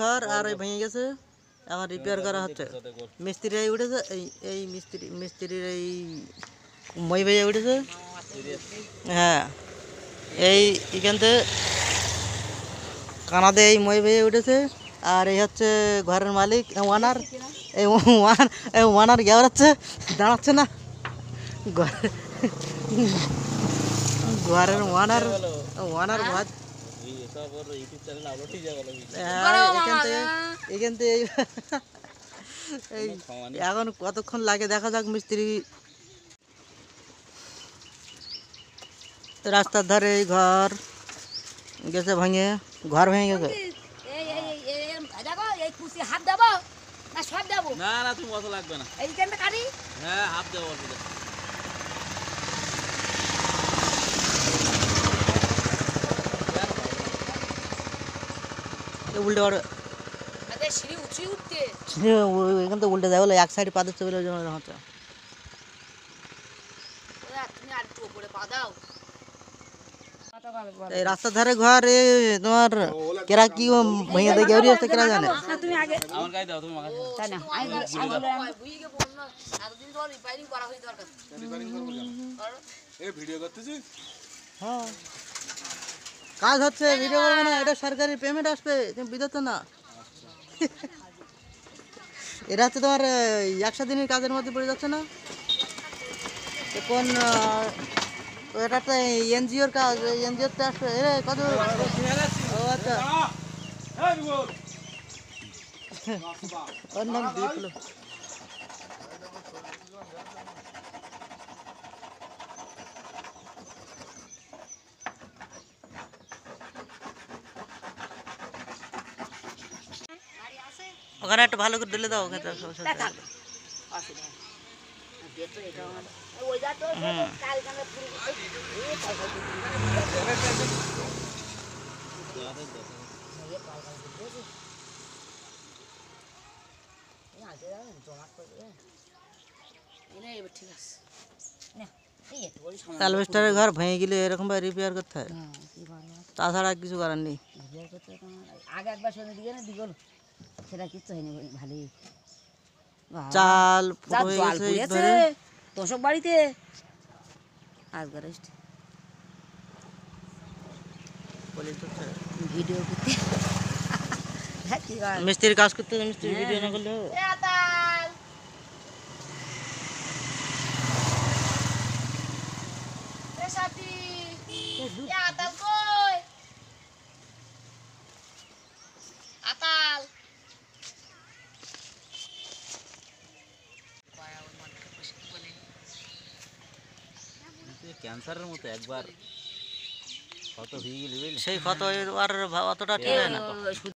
ঘর আর ওই হ্যাঁ, ভেঙে গেছে আবার রিপেয়ার হ্যাঁ, করা হচ্ছে মিস্ত্রিরাই উঠেছে এই এই মিস্ত্রি মিস্ত্রির এই মই ভাইয়া উঠেছে হ্যাঁ এই এখানতে কানাদে এই মই ভাইয়া উঠেছে আর এই হচ্ছে ঘরের মালিক ওয়ানার এই ওয়ান এই ওয়ানার গেওড়াচ্ছে দাঁড়াচ্ছে না ঘরের ওয়ানার ওয়ানার হ্যাঁ, ভাত হ্যাঁ, এখন কতক্ষণ লাগে দেখা যাক মিস্ত্রি রাস্তার ধারে এই ঘর গেছে ভাঙে ঘর ভেঙে গেছে হাত দেবো না না তুমি অত লাগবে না এইখানটা কাটি হ্যাঁ হাত দেবো এখান থেকে উল্টে দেওয়া আচ্ছা, এক সাইড পাতে চলে হচ্ছে রাস্তার ধারে ঘর এ তোমার কেরা কি ভাইয়া দেখে ওরি আসতে কেরা জানে হ্যাঁ কাজ হচ্ছে ভিডিও করবে না এটা সরকারি পেমেন্ট আসবে তুমি বিদত না এটা হচ্ছে তোমার একশো দিনের কাজের মধ্যে পড়ে যাচ্ছে না কোন এটা তো এনজিওর কাজ এনজিওর তো আসবে এ কত ও আচ্ছা ওর নাম বিপ্লব ওখানে একটা ভালো করে দিলে দাও ওখানে অ্যালভেস্টারের ঘর ভেঙে গেলে এরকমভাবে রিপেয়ার করতে হয় তাছাড়া करते করার নেই আগে সেটা কিচ্ছু হয়নি ভালোই চাল তোষক বাড়িতে হ্যাঁ, মিস্ত্রির কাজ করতে মিস্ত্রি হ্যাঁ। ভিডিও না ক্যান্সারের মতো একবার কত হয়ে গেলে সেই ক্ষত অতটা ঠিক না